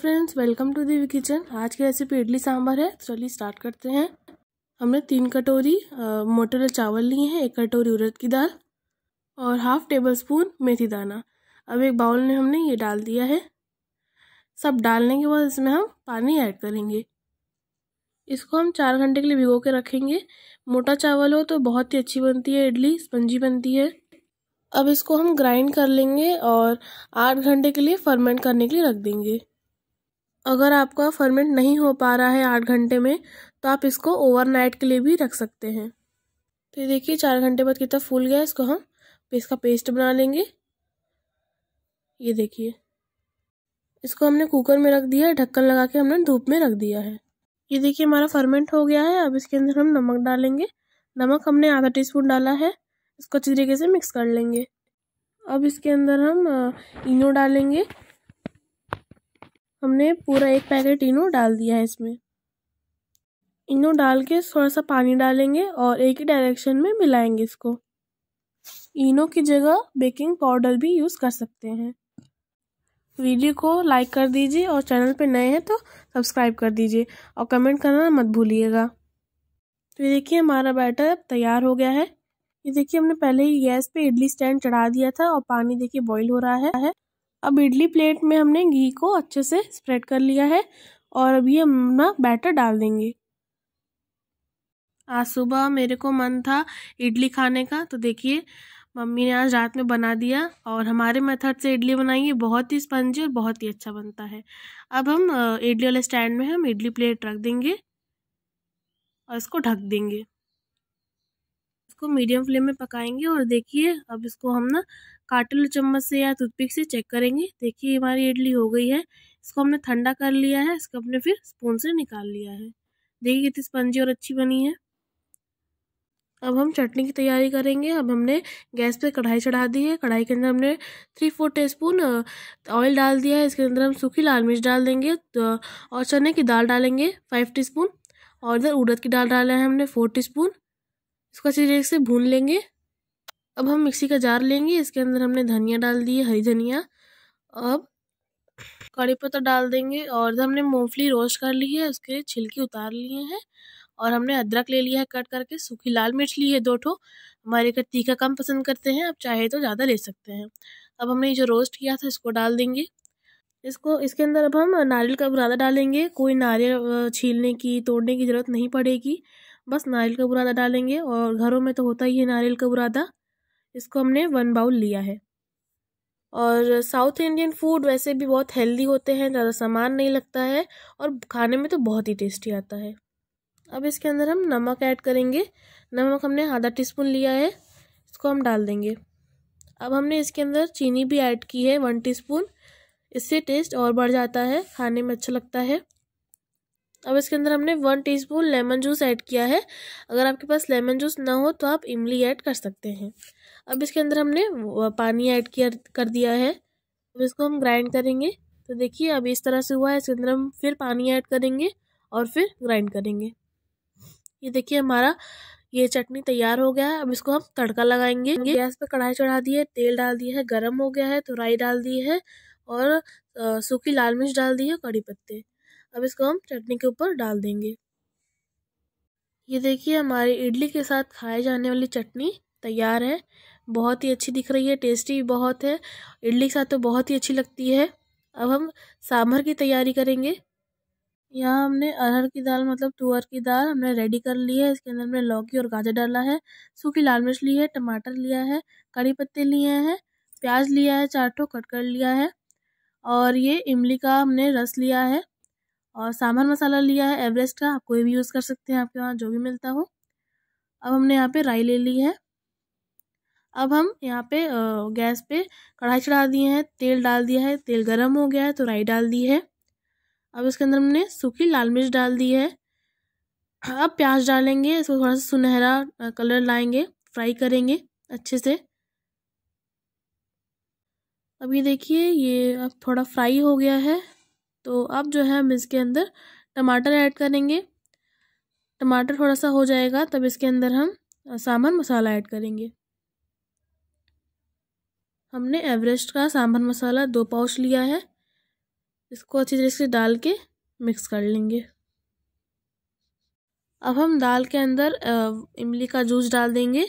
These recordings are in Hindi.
friends welcome to the kitchen आज की रेसिपी इडली सांभर है तो चलिए स्टार्ट करते हैं हमने तीन कटोरी मोटर चावल लिए हैं एक कटोरी उड़द की दाल और हाफ टेबल स्पून मेथी दाना अब एक बाउल में हमने ये डाल दिया है सब डालने के बाद इसमें हम पानी ऐड करेंगे इसको हम चार घंटे के लिए भिगो के रखेंगे मोटा चावल हो तो बहुत ही अच्छी बनती है इडली स्पंजी बनती है अब इसको हम ग्राइंड कर लेंगे और आठ घंटे के लिए फर्मेंट करने के लिए रख देंगे अगर आपका फर्मेंट नहीं हो पा रहा है आठ घंटे में तो आप इसको ओवरनाइट के लिए भी रख सकते हैं तो देखिए चार घंटे बाद कितना फूल गया इसको हम इसका पेस्ट बना लेंगे ये देखिए इसको हमने कुकर में रख दिया है ढक्कन लगा के हमने धूप में रख दिया है ये देखिए हमारा फर्मेंट हो गया है अब इसके अंदर हम नमक डालेंगे नमक हमने आधा टी डाला है इसको अच्छी तरीके से मिक्स कर लेंगे अब इसके अंदर हम इनो डालेंगे हमने पूरा एक पैकेट इनो डाल दिया है इसमें इनो डाल के थोड़ा सा पानी डालेंगे और एक ही डायरेक्शन में मिलाएंगे इसको इनो की जगह बेकिंग पाउडर भी यूज़ कर सकते हैं वीडियो को लाइक कर दीजिए और चैनल पे नए हैं तो सब्सक्राइब कर दीजिए और कमेंट करना मत भूलिएगा तो ये देखिए हमारा बैटर तैयार हो गया है ये देखिए हमने पहले ही गैस पे इडली स्टैंड चढ़ा दिया था और पानी देखिए बॉईल हो रहा है अब इडली प्लेट में हमने घी को अच्छे से स्प्रेड कर लिया है और अभी हम ना बैटर डाल देंगे आज सुबह मेरे को मन था इडली खाने का तो देखिए मम्मी ने आज रात में बना दिया और हमारे मेथड से इडली बनाई है बहुत ही स्पंजी और बहुत ही अच्छा बनता है अब हम इडली वाले स्टैंड में हम इडली प्लेट रख देंगे और इसको ढक देंगे इसको मीडियम फ्लेम में पकाएंगे और देखिए अब इसको हम ना काटल चम्मच से या टूथपिक से चेक करेंगे देखिए हमारी इडली हो गई है इसको हमने ठंडा कर लिया है इसको हमने फिर स्पून से निकाल लिया है देखिए कितनी स्पंजी और अच्छी बनी है अब हम चटनी की तैयारी करेंगे अब हमने गैस पे कढ़ाई चढ़ा दी है कढ़ाई के अंदर हमने थ्री फोर टेस्पून ऑयल डाल दिया है इसके अंदर हम सूखी लाल मिर्च डाल देंगे तो और चने की दाल डालेंगे फाइव टीस्पून और इधर उड़द की दाल डाला है हमने फोर टीस्पून इसको अच्छी तरीके से भून लेंगे अब हम मिक्सी का जार लेंगे इसके अंदर हमने धनिया डाल दी है हरी धनिया अब कड़ी पत्ता डाल देंगे और हमने मूंगफली रोस्ट कर ली है उसके छिलके उतार लिए हैं और हमने अदरक ले लिया है कट करके सूखी लाल मिर्च ली है दो ठो हमारे घर तीखा कम पसंद करते हैं आप चाहे तो ज़्यादा ले सकते हैं अब हमने जो रोस्ट किया था इसको डाल देंगे इसको इसके अंदर अब हम नारियल का बुरादा डालेंगे कोई नारियल छीलने की तोड़ने की ज़रूरत नहीं पड़ेगी बस नारियल का बुरादा डालेंगे और घरों में तो होता ही है नारियल का बुरादा इसको हमने वन बाउल लिया है और साउथ इंडियन फूड वैसे भी बहुत हेल्दी होते हैं ज़्यादा सामान नहीं लगता है और खाने में तो बहुत ही टेस्टी आता है अब इसके अंदर हम नमक ऐड करेंगे नमक हमने आधा टीस्पून लिया है इसको हम डाल देंगे अब हमने इसके अंदर चीनी भी ऐड की है वन टीस्पून इससे टेस्ट और बढ़ जाता है खाने में अच्छा लगता है अब इसके अंदर हमने one teaspoon lemon juice add किया है अगर आपके पास लेमन जूस ना हो तो आप इमली ऐड कर सकते हैं अब इसके अंदर हमने पानी ऐड किया कर दिया है अब इसको हम ग्राइंड करेंगे तो देखिए अब इस तरह से हुआ है इसके अंदर हम फिर पानी ऐड करेंगे और फिर ग्राइंड करेंगे ये देखिए हमारा ये चटनी तैयार हो गया है अब इसको हम तड़का लगाएंगे गैस पर कढ़ाई चढ़ा दी है तेल डाल दिया है गर्म हो गया है तो राई डाल दी है और सूखी लाल मिर्च डाल दी है कड़ी पत्ते अब इसको हम चटनी के ऊपर डाल देंगे ये देखिए हमारी इडली के साथ खाए जाने वाली चटनी तैयार है बहुत ही अच्छी दिख रही है टेस्टी भी बहुत है इडली के साथ तो बहुत ही अच्छी लगती है अब हम सांभर की तैयारी करेंगे यहाँ हमने अरहर की दाल मतलब तुअर की दाल हमने रेडी कर ली है इसके अंदर हमने लौकी और गाजर डाला है सूखी लाल मिर्च ली है टमाटर लिया है कड़ी पत्ते लिए हैं प्याज लिया है चार ठो कट कर लिया है और ये इमली का हमने रस लिया है और सांभर मसाला लिया है एवरेस्ट का आप कोई भी यूज़ कर सकते हैं आपके वहाँ जो भी मिलता हो अब हमने यहाँ पे राई ले ली है अब हम यहाँ पे गैस पे कढ़ाई चढ़ा दिए हैं तेल डाल दिया है तेल गर्म हो गया है तो राई डाल दी है अब इसके अंदर हमने सूखी लाल मिर्च डाल दी है अब प्याज डालेंगे इसको थोड़ा सा सुनहरा कलर लाएंगे फ्राई करेंगे अच्छे से अब ये देखिए ये अब थोड़ा फ्राई हो गया है तो अब जो है हम इसके अंदर टमाटर ऐड करेंगे टमाटर थोड़ा सा हो जाएगा तब इसके अंदर हम सांभर मसाला ऐड करेंगे हमने एवरेस्ट का सांभर मसाला दो पाउच लिया है इसको अच्छी तरीके से डाल के मिक्स कर लेंगे अब हम दाल के अंदर इमली का जूस डाल देंगे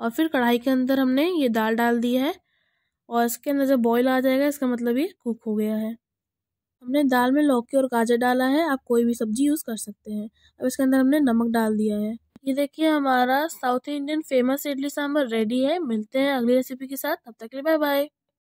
और फिर कढ़ाई के अंदर हमने ये दाल डाल दी है और इसके अंदर जब बॉईल आ जाएगा इसका मतलब ये कुक हो गया है हमने दाल में लौकी और गाजर डाला है आप कोई भी सब्जी यूज़ कर सकते हैं अब इसके अंदर हमने नमक डाल दिया है ये देखिए हमारा South Indian famous idli sambar ready है मिलते हैं अगली रेसिपी के साथ तब तक के लिए बाय बाय